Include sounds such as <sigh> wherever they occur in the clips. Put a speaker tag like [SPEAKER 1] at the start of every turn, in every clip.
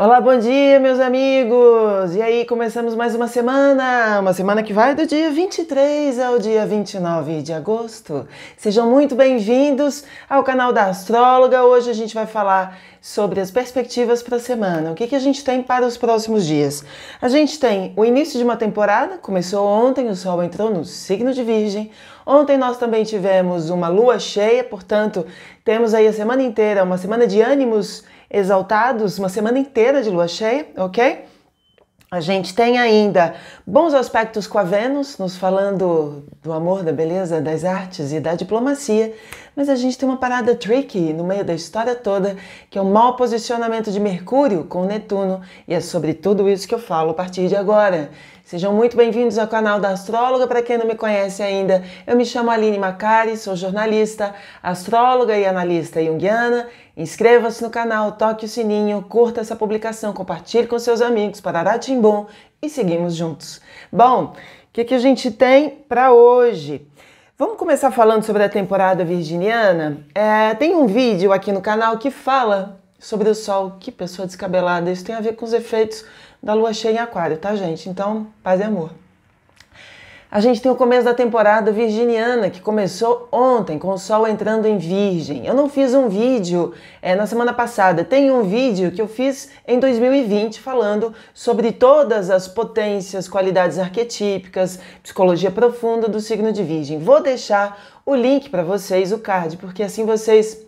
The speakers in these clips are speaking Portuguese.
[SPEAKER 1] Olá, bom dia, meus amigos! E aí, começamos mais uma semana, uma semana que vai do dia 23 ao dia 29 de agosto. Sejam muito bem-vindos ao canal da Astróloga. Hoje a gente vai falar sobre as perspectivas para a semana. O que, que a gente tem para os próximos dias? A gente tem o início de uma temporada, começou ontem, o Sol entrou no signo de Virgem. Ontem nós também tivemos uma lua cheia, portanto, temos aí a semana inteira, uma semana de ânimos exaltados, uma semana inteira de lua cheia, ok? A gente tem ainda bons aspectos com a Vênus, nos falando do amor, da beleza, das artes e da diplomacia, mas a gente tem uma parada tricky no meio da história toda, que é o mau posicionamento de Mercúrio com Netuno, e é sobre tudo isso que eu falo a partir de agora. Sejam muito bem-vindos ao canal da Astróloga. Para quem não me conhece ainda, eu me chamo Aline Macari, sou jornalista, astróloga e analista junguiana. Inscreva-se no canal, toque o sininho, curta essa publicação, compartilhe com seus amigos, parará bom e seguimos juntos. Bom, o que, que a gente tem para hoje? Vamos começar falando sobre a temporada virginiana? É, tem um vídeo aqui no canal que fala sobre o sol. Que pessoa descabelada! Isso tem a ver com os efeitos da lua cheia em Aquário, tá, gente? Então, paz e amor. A gente tem o começo da temporada virginiana, que começou ontem, com o Sol entrando em Virgem. Eu não fiz um vídeo é, na semana passada, tem um vídeo que eu fiz em 2020 falando sobre todas as potências, qualidades arquetípicas, psicologia profunda do signo de Virgem. Vou deixar o link para vocês, o card, porque assim vocês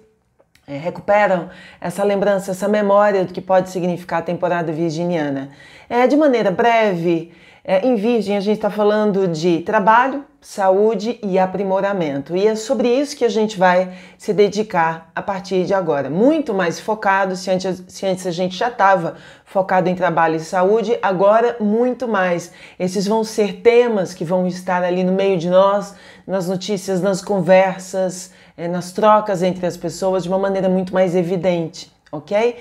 [SPEAKER 1] é, recuperam essa lembrança, essa memória do que pode significar a temporada virginiana. É, de maneira breve, é, em Virgem a gente está falando de trabalho, saúde e aprimoramento. E é sobre isso que a gente vai se dedicar a partir de agora. Muito mais focado, se antes, se antes a gente já estava focado em trabalho e saúde, agora muito mais. Esses vão ser temas que vão estar ali no meio de nós, nas notícias, nas conversas é, nas trocas entre as pessoas de uma maneira muito mais evidente, ok?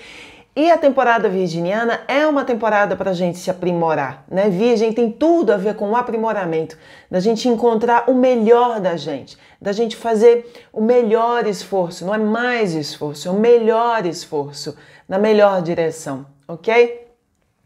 [SPEAKER 1] E a temporada virginiana é uma temporada para a gente se aprimorar, né? Virgem tem tudo a ver com o aprimoramento, da gente encontrar o melhor da gente, da gente fazer o melhor esforço, não é mais esforço, é o melhor esforço, na melhor direção, ok?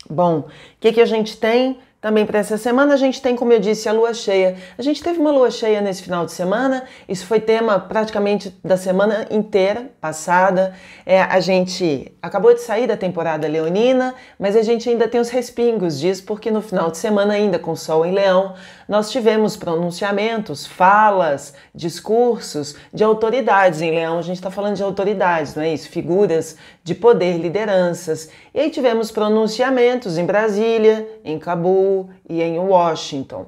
[SPEAKER 1] Bom, o que, que a gente tem? Também para essa semana a gente tem, como eu disse, a lua cheia. A gente teve uma lua cheia nesse final de semana, isso foi tema praticamente da semana inteira passada. É, a gente acabou de sair da temporada leonina, mas a gente ainda tem os respingos disso, porque no final de semana, ainda com sol em leão, nós tivemos pronunciamentos, falas, discursos de autoridades em leão. A gente está falando de autoridades, não é isso? Figuras de poder, lideranças. E aí tivemos pronunciamentos em Brasília, em Cabul e em Washington.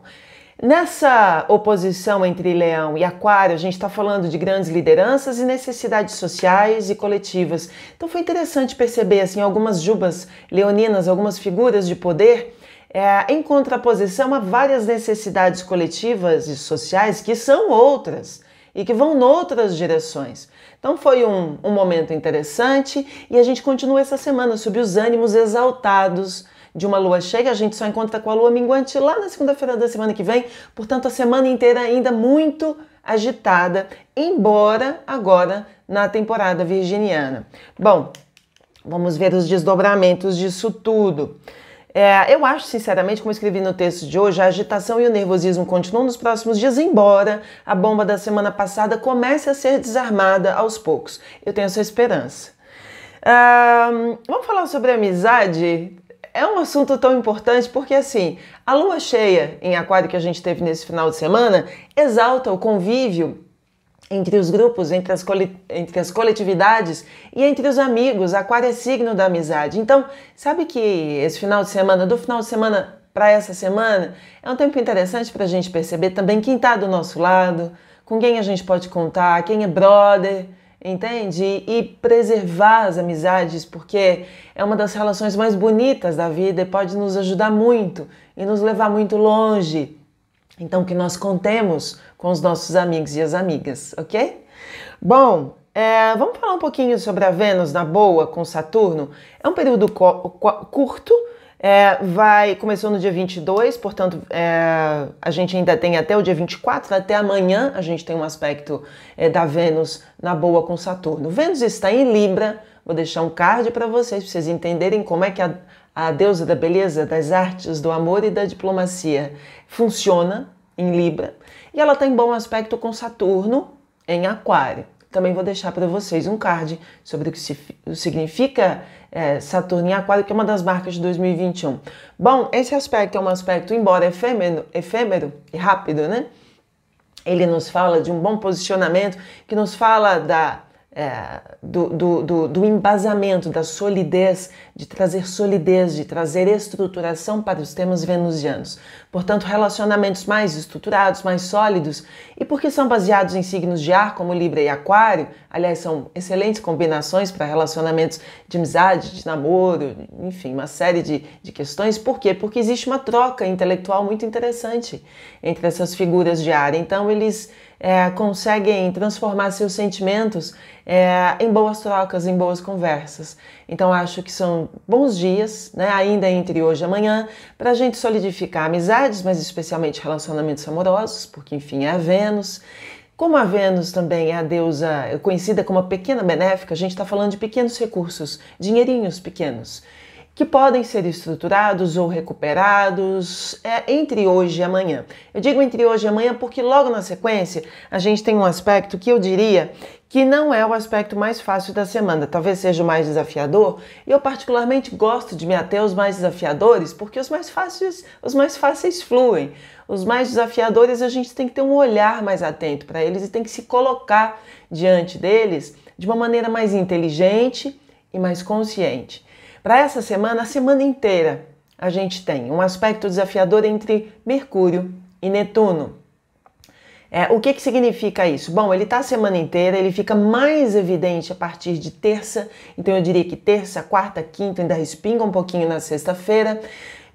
[SPEAKER 1] Nessa oposição entre leão e aquário, a gente está falando de grandes lideranças e necessidades sociais e coletivas. Então foi interessante perceber assim algumas jubas leoninas, algumas figuras de poder é, em contraposição a várias necessidades coletivas e sociais que são outras e que vão noutras direções. Então foi um, um momento interessante e a gente continua essa semana sob os ânimos exaltados de uma lua cheia, a gente só encontra com a lua minguante lá na segunda-feira da semana que vem, portanto, a semana inteira ainda muito agitada, embora agora na temporada virginiana. Bom, vamos ver os desdobramentos disso tudo. É, eu acho, sinceramente, como escrevi no texto de hoje, a agitação e o nervosismo continuam nos próximos dias, embora a bomba da semana passada comece a ser desarmada aos poucos. Eu tenho essa esperança. vamos falar sobre amizade? É um assunto tão importante porque, assim, a lua cheia em Aquário que a gente teve nesse final de semana exalta o convívio entre os grupos, entre as, entre as coletividades e entre os amigos. Aquário é signo da amizade. Então, sabe que esse final de semana, do final de semana para essa semana, é um tempo interessante para a gente perceber também quem está do nosso lado, com quem a gente pode contar, quem é brother, entende? E preservar as amizades, porque é uma das relações mais bonitas da vida e pode nos ajudar muito e nos levar muito longe então, que nós contemos com os nossos amigos e as amigas, ok? Bom, é, vamos falar um pouquinho sobre a Vênus na boa com Saturno. É um período curto, é, vai começou no dia 22, portanto é, a gente ainda tem até o dia 24, até amanhã a gente tem um aspecto é, da Vênus na boa com Saturno. Vênus está em Libra, vou deixar um card para vocês, para vocês entenderem como é que a, a deusa da beleza, das artes, do amor e da diplomacia, funciona em Libra e ela está em bom aspecto com Saturno em Aquário. Também vou deixar para vocês um card sobre o que significa é, Saturno em Aquário, que é uma das marcas de 2021. Bom, esse aspecto é um aspecto, embora efêmero, efêmero e rápido, né? Ele nos fala de um bom posicionamento, que nos fala da é, do, do, do, do, embasamento, da solidez, de trazer solidez, de trazer estruturação para os temas venusianos. Portanto, relacionamentos mais estruturados, mais sólidos, e porque são baseados em signos de ar, como Libra e Aquário, aliás, são excelentes combinações para relacionamentos de amizade, de namoro, enfim, uma série de, de questões. Por quê? Porque existe uma troca intelectual muito interessante entre essas figuras de ar. Então, eles é, conseguem transformar seus sentimentos é, em boas trocas, em boas conversas. Então acho que são bons dias, né, ainda entre hoje e amanhã, para a gente solidificar amizades, mas especialmente relacionamentos amorosos, porque enfim é a Vênus. Como a Vênus também é a deusa é conhecida como a pequena benéfica, a gente está falando de pequenos recursos, dinheirinhos pequenos que podem ser estruturados ou recuperados é, entre hoje e amanhã. Eu digo entre hoje e amanhã porque logo na sequência a gente tem um aspecto que eu diria que não é o aspecto mais fácil da semana, talvez seja o mais desafiador. Eu particularmente gosto de me ater aos mais desafiadores porque os mais fáceis, os mais fáceis fluem. Os mais desafiadores a gente tem que ter um olhar mais atento para eles e tem que se colocar diante deles de uma maneira mais inteligente e mais consciente. Para essa semana, a semana inteira, a gente tem um aspecto desafiador entre Mercúrio e Netuno. É, o que, que significa isso? Bom, ele está a semana inteira, ele fica mais evidente a partir de terça, então eu diria que terça, quarta, quinta ainda respinga um pouquinho na sexta-feira.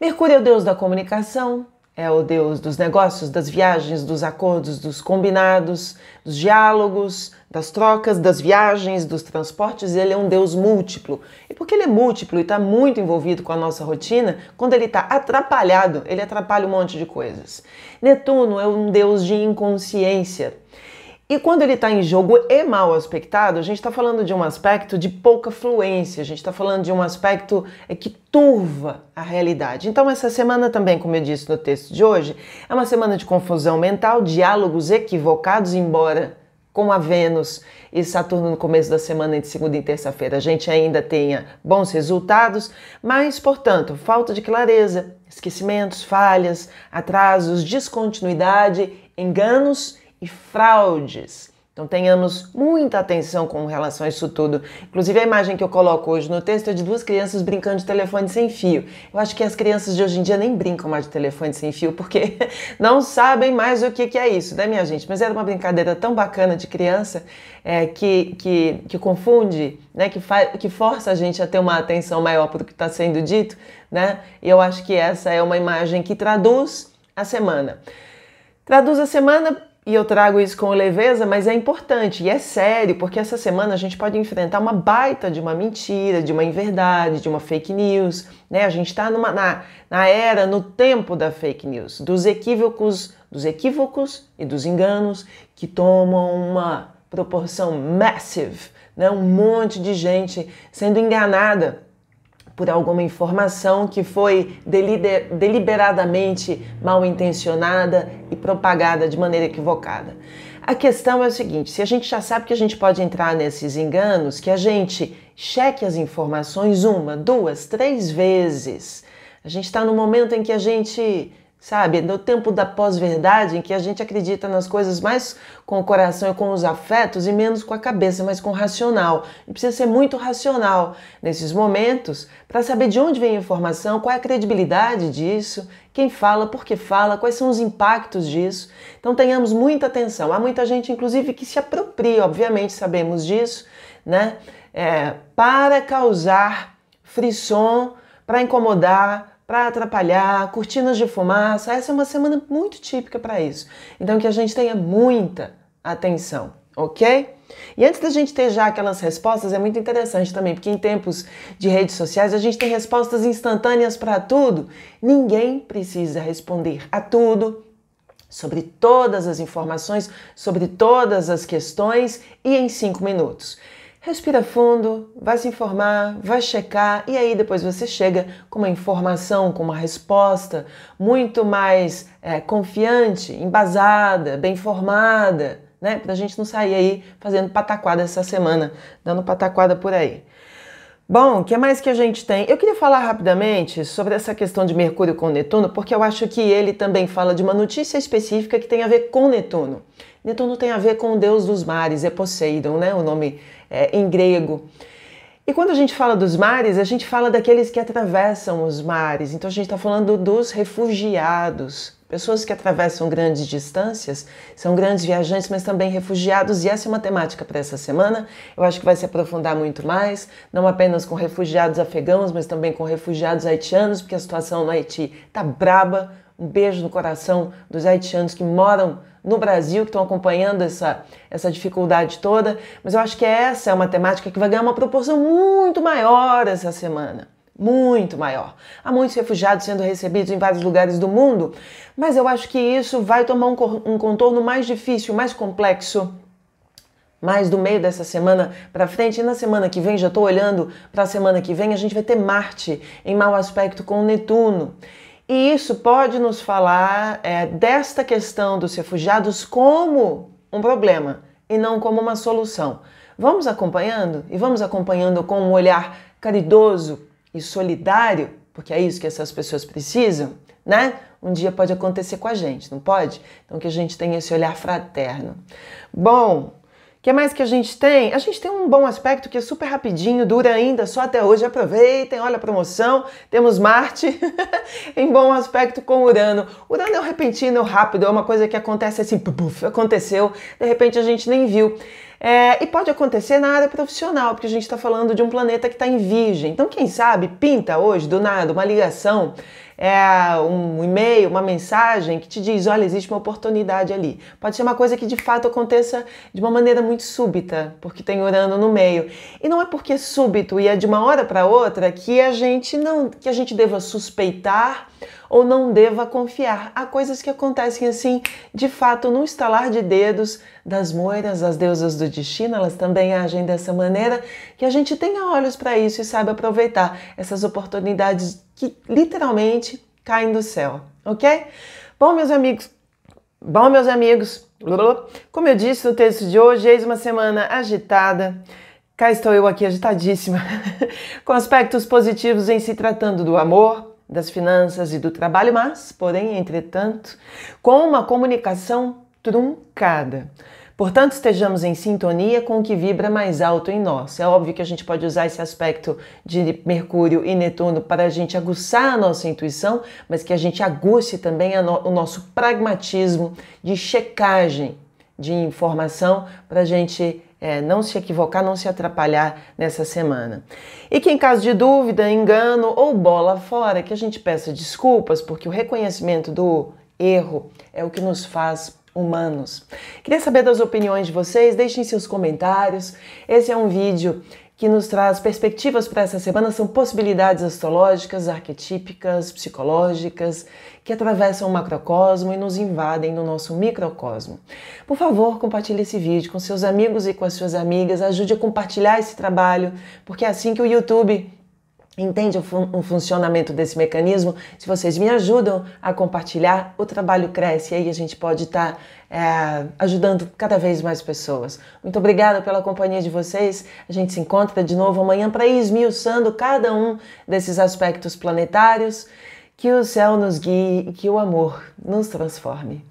[SPEAKER 1] Mercúrio é o deus da comunicação, é o Deus dos negócios, das viagens, dos acordos, dos combinados, dos diálogos, das trocas, das viagens, dos transportes. Ele é um Deus múltiplo. E porque ele é múltiplo e está muito envolvido com a nossa rotina, quando ele está atrapalhado, ele atrapalha um monte de coisas. Netuno é um Deus de inconsciência. E quando ele está em jogo e mal aspectado, a gente está falando de um aspecto de pouca fluência, a gente está falando de um aspecto é, que turva a realidade. Então, essa semana também, como eu disse no texto de hoje, é uma semana de confusão mental, diálogos equivocados, embora com a Vênus e Saturno no começo da semana, entre segunda e terça-feira, a gente ainda tenha bons resultados, mas, portanto, falta de clareza, esquecimentos, falhas, atrasos, descontinuidade, enganos e fraudes. Então tenhamos muita atenção com relação a isso tudo. Inclusive a imagem que eu coloco hoje no texto é de duas crianças brincando de telefone sem fio. Eu acho que as crianças de hoje em dia nem brincam mais de telefone sem fio porque <laughs> não sabem mais o que, é isso, né minha gente? Mas era uma brincadeira tão bacana de criança é, que, que, que confunde, né? Que, que força a gente a ter uma atenção maior para o que está sendo dito, né? E eu acho que essa é uma imagem que traduz a semana. Traduz a semana e eu trago isso com leveza, mas é importante e é sério, porque essa semana a gente pode enfrentar uma baita de uma mentira, de uma inverdade, de uma fake news, né? A gente está na, na era, no tempo da fake news, dos equívocos, dos equívocos e dos enganos que tomam uma proporção massive, né? Um monte de gente sendo enganada por alguma informação que foi deliberadamente mal intencionada e propagada de maneira equivocada. A questão é o seguinte: se a gente já sabe que a gente pode entrar nesses enganos, que a gente cheque as informações uma, duas, três vezes. A gente está no momento em que a gente sabe? No tempo da pós-verdade, em que a gente acredita nas coisas mais com o coração e com os afetos e menos com a cabeça, mas com o racional. E precisa ser muito racional nesses momentos para saber de onde vem a informação, qual é a credibilidade disso, quem fala, por que fala, quais são os impactos disso. Então tenhamos muita atenção. Há muita gente, inclusive, que se apropria, obviamente sabemos disso, né? É, para causar frisson, para incomodar, para atrapalhar, cortinas de fumaça. Essa é uma semana muito típica para isso. Então que a gente tenha muita atenção, ok? E antes da gente ter já aquelas respostas, é muito interessante também, porque em tempos de redes sociais a gente tem respostas instantâneas para tudo. Ninguém precisa responder a tudo, sobre todas as informações, sobre todas as questões e em cinco minutos. Respira fundo, vai se informar, vai checar e aí depois você chega com uma informação, com uma resposta muito mais é, confiante, embasada, bem formada, né? Para a gente não sair aí fazendo pataquada essa semana, dando pataquada por aí. Bom, o que mais que a gente tem? Eu queria falar rapidamente sobre essa questão de Mercúrio com Netuno, porque eu acho que ele também fala de uma notícia específica que tem a ver com Netuno. Netuno então, tem a ver com o deus dos mares, é Poseidon, né? O nome é, em grego. E quando a gente fala dos mares, a gente fala daqueles que atravessam os mares. Então a gente está falando dos refugiados, pessoas que atravessam grandes distâncias, são grandes viajantes, mas também refugiados. E essa é uma temática para essa semana. Eu acho que vai se aprofundar muito mais, não apenas com refugiados afegãos, mas também com refugiados haitianos, porque a situação no Haiti está braba. Um beijo no coração dos haitianos que moram no Brasil que estão acompanhando essa, essa dificuldade toda, mas eu acho que essa é uma temática que vai ganhar uma proporção muito maior essa semana. Muito maior. Há muitos refugiados sendo recebidos em vários lugares do mundo, mas eu acho que isso vai tomar um, um contorno mais difícil, mais complexo, mais do meio dessa semana para frente e na semana que vem, já estou olhando para a semana que vem, a gente vai ter Marte em mau aspecto com Netuno. E isso pode nos falar é, desta questão dos refugiados como um problema e não como uma solução. Vamos acompanhando e vamos acompanhando com um olhar caridoso e solidário, porque é isso que essas pessoas precisam, né? Um dia pode acontecer com a gente, não pode? Então que a gente tenha esse olhar fraterno. Bom, o que mais que a gente tem? A gente tem um bom aspecto que é super rapidinho, dura ainda só até hoje. Aproveitem, olha a promoção. Temos Marte <laughs> em bom aspecto com Urano. Urano é um repentino rápido, é uma coisa que acontece assim, puf, aconteceu, de repente a gente nem viu. É, e pode acontecer na área profissional, porque a gente está falando de um planeta que está em virgem. Então, quem sabe, pinta hoje, do nada, uma ligação, é, um e-mail, uma mensagem que te diz: olha, existe uma oportunidade ali. Pode ser uma coisa que de fato aconteça de uma maneira muito súbita, porque tem Urano no meio. E não é porque é súbito e é de uma hora para outra que a gente não que a gente deva suspeitar ou não deva confiar. Há coisas que acontecem assim, de fato, no estalar de dedos das moiras, as deusas do destino, elas também agem dessa maneira, que a gente tenha olhos para isso e saiba aproveitar essas oportunidades que literalmente caem do céu, ok? Bom, meus amigos, bom, meus amigos, como eu disse no texto de hoje, eis uma semana agitada. Cá estou eu aqui agitadíssima, <laughs> com aspectos positivos em se tratando do amor, das finanças e do trabalho, mas, porém, entretanto, com uma comunicação truncada. Portanto, estejamos em sintonia com o que vibra mais alto em nós. É óbvio que a gente pode usar esse aspecto de Mercúrio e Netuno para a gente aguçar a nossa intuição, mas que a gente aguce também o nosso pragmatismo de checagem de informação para a gente é, não se equivocar, não se atrapalhar nessa semana. E que em caso de dúvida, engano ou bola fora, que a gente peça desculpas, porque o reconhecimento do erro é o que nos faz humanos. Queria saber das opiniões de vocês, deixem seus comentários. Esse é um vídeo que nos traz perspectivas para essa semana são possibilidades astrológicas, arquetípicas, psicológicas, que atravessam o macrocosmo e nos invadem no nosso microcosmo. Por favor, compartilhe esse vídeo com seus amigos e com as suas amigas, ajude a compartilhar esse trabalho, porque é assim que o YouTube Entende o, fun o, funcionamento desse mecanismo? Se vocês me ajudam a compartilhar, o trabalho cresce e aí a gente pode estar tá, é, ajudando cada vez mais pessoas. Muito obrigada pela companhia de vocês. A gente se encontra de novo amanhã para ir esmiuçando cada um desses aspectos planetários. Que o céu nos guie e que o amor nos transforme.